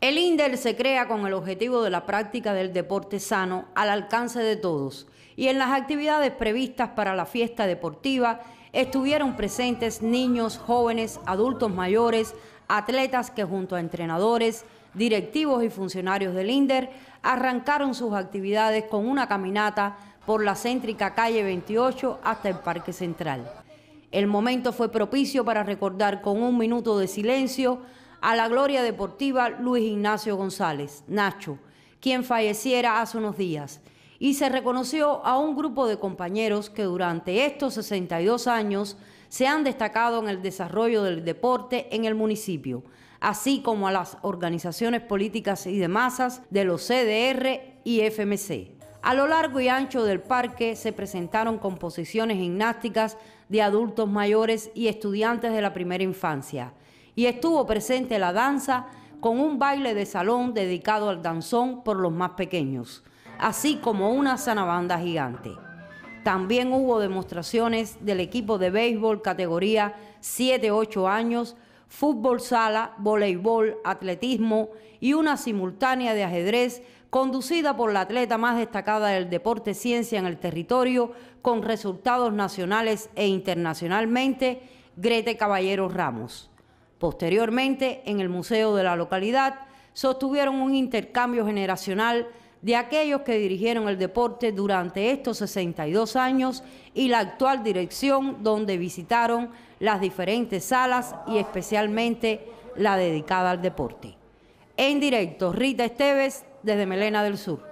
El INDER se crea con el objetivo de la práctica del deporte sano al alcance de todos y en las actividades previstas para la fiesta deportiva estuvieron presentes niños, jóvenes, adultos mayores, atletas que junto a entrenadores, directivos y funcionarios del INDER arrancaron sus actividades con una caminata por la céntrica calle 28 hasta el Parque Central. El momento fue propicio para recordar con un minuto de silencio a la gloria deportiva Luis Ignacio González, Nacho, quien falleciera hace unos días, y se reconoció a un grupo de compañeros que durante estos 62 años se han destacado en el desarrollo del deporte en el municipio, así como a las organizaciones políticas y de masas de los CDR y FMC. A lo largo y ancho del parque se presentaron composiciones gimnásticas de adultos mayores y estudiantes de la primera infancia y estuvo presente la danza con un baile de salón dedicado al danzón por los más pequeños, así como una zanabanda gigante. También hubo demostraciones del equipo de béisbol categoría 7-8 años, fútbol sala, voleibol, atletismo y una simultánea de ajedrez conducida por la atleta más destacada del deporte ciencia en el territorio, con resultados nacionales e internacionalmente, Grete Caballero Ramos. Posteriormente, en el museo de la localidad, sostuvieron un intercambio generacional de aquellos que dirigieron el deporte durante estos 62 años y la actual dirección donde visitaron las diferentes salas y especialmente la dedicada al deporte. En directo, Rita Esteves desde Melena del Sur.